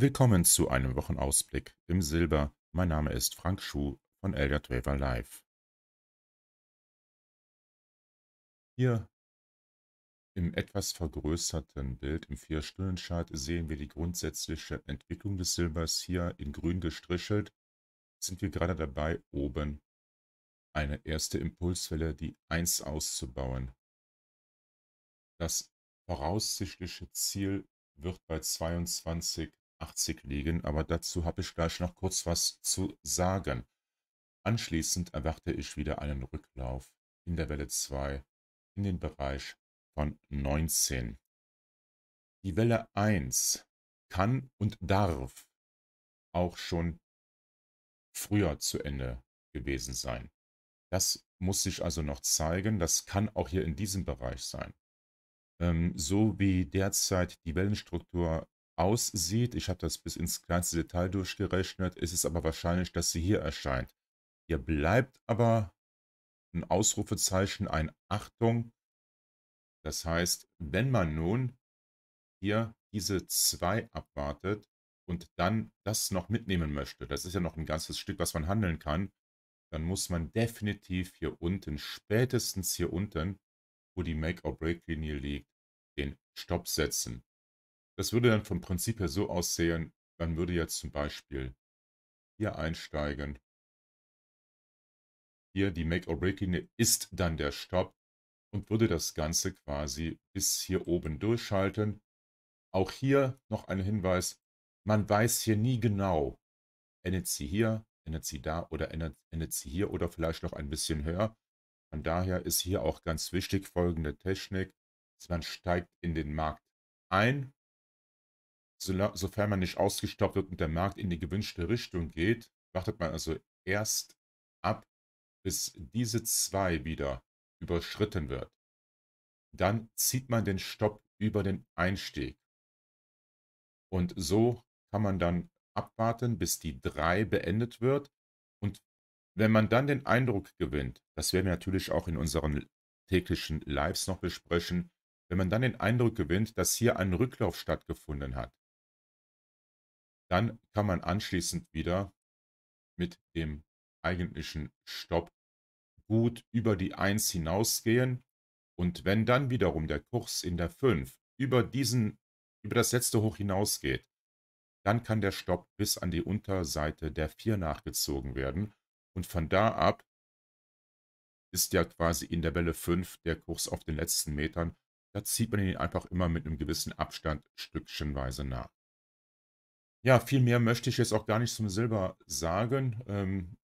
Willkommen zu einem Wochenausblick im Silber. Mein Name ist Frank Schuh von Elder Traver Live. Hier im etwas vergrößerten Bild im Vier-Stunden-Chart sehen wir die grundsätzliche Entwicklung des Silbers hier in grün gestrichelt. Sind wir gerade dabei, oben eine erste Impulswelle, die 1 auszubauen. Das voraussichtliche Ziel wird bei 22 80 liegen, aber dazu habe ich gleich noch kurz was zu sagen. Anschließend erwarte ich wieder einen Rücklauf in der Welle 2 in den Bereich von 19. Die Welle 1 kann und darf auch schon früher zu Ende gewesen sein. Das muss sich also noch zeigen. Das kann auch hier in diesem Bereich sein. Ähm, so wie derzeit die Wellenstruktur aussieht. Ich habe das bis ins kleinste Detail durchgerechnet. Ist Es aber wahrscheinlich, dass sie hier erscheint. Hier bleibt aber ein Ausrufezeichen, ein Achtung. Das heißt, wenn man nun hier diese zwei abwartet und dann das noch mitnehmen möchte, das ist ja noch ein ganzes Stück, was man handeln kann, dann muss man definitiv hier unten, spätestens hier unten, wo die Make-or-Break-Linie liegt, den Stopp setzen. Das würde dann vom Prinzip her so aussehen, man würde jetzt zum Beispiel hier einsteigen. Hier die make or break ist dann der Stopp und würde das Ganze quasi bis hier oben durchschalten. Auch hier noch ein Hinweis, man weiß hier nie genau, endet sie hier, endet sie da oder endet, endet sie hier oder vielleicht noch ein bisschen höher. Von daher ist hier auch ganz wichtig folgende Technik, man steigt in den Markt ein sofern man nicht ausgestoppt wird und der Markt in die gewünschte Richtung geht, wartet man also erst ab, bis diese zwei wieder überschritten wird. Dann zieht man den Stopp über den Einstieg. Und so kann man dann abwarten, bis die drei beendet wird. Und wenn man dann den Eindruck gewinnt, das werden wir natürlich auch in unseren täglichen Lives noch besprechen, wenn man dann den Eindruck gewinnt, dass hier ein Rücklauf stattgefunden hat, dann kann man anschließend wieder mit dem eigentlichen Stopp gut über die 1 hinausgehen. Und wenn dann wiederum der Kurs in der 5 über, diesen, über das letzte Hoch hinausgeht, dann kann der Stopp bis an die Unterseite der 4 nachgezogen werden. Und von da ab ist ja quasi in der Welle 5 der Kurs auf den letzten Metern. Da zieht man ihn einfach immer mit einem gewissen Abstand stückchenweise nach. Ja, viel mehr möchte ich jetzt auch gar nicht zum Silber sagen. Ähm,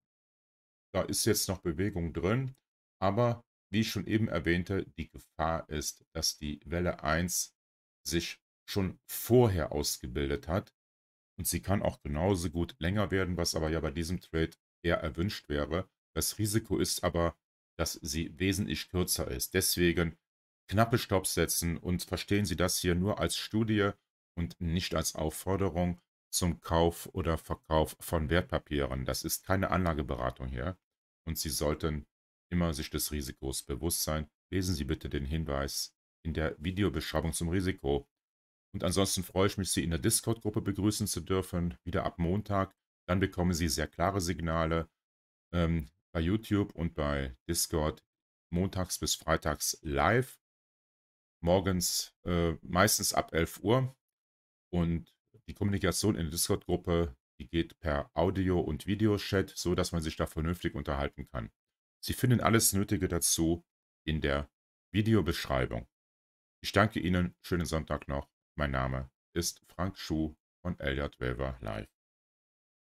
da ist jetzt noch Bewegung drin. Aber wie ich schon eben erwähnte, die Gefahr ist, dass die Welle 1 sich schon vorher ausgebildet hat. Und sie kann auch genauso gut länger werden, was aber ja bei diesem Trade eher erwünscht wäre. Das Risiko ist aber, dass sie wesentlich kürzer ist. Deswegen knappe Stops setzen und verstehen Sie das hier nur als Studie und nicht als Aufforderung zum Kauf oder Verkauf von Wertpapieren. Das ist keine Anlageberatung hier und Sie sollten immer sich des Risikos bewusst sein. Lesen Sie bitte den Hinweis in der Videobeschreibung zum Risiko. Und ansonsten freue ich mich, Sie in der Discord-Gruppe begrüßen zu dürfen, wieder ab Montag. Dann bekommen Sie sehr klare Signale ähm, bei YouTube und bei Discord montags bis freitags live, morgens äh, meistens ab 11 Uhr. Und die Kommunikation in der Discord-Gruppe, die geht per Audio- und Videochat, so dass man sich da vernünftig unterhalten kann. Sie finden alles Nötige dazu in der Videobeschreibung. Ich danke Ihnen, schönen Sonntag noch. Mein Name ist Frank Schuh von Eldert Welver Live.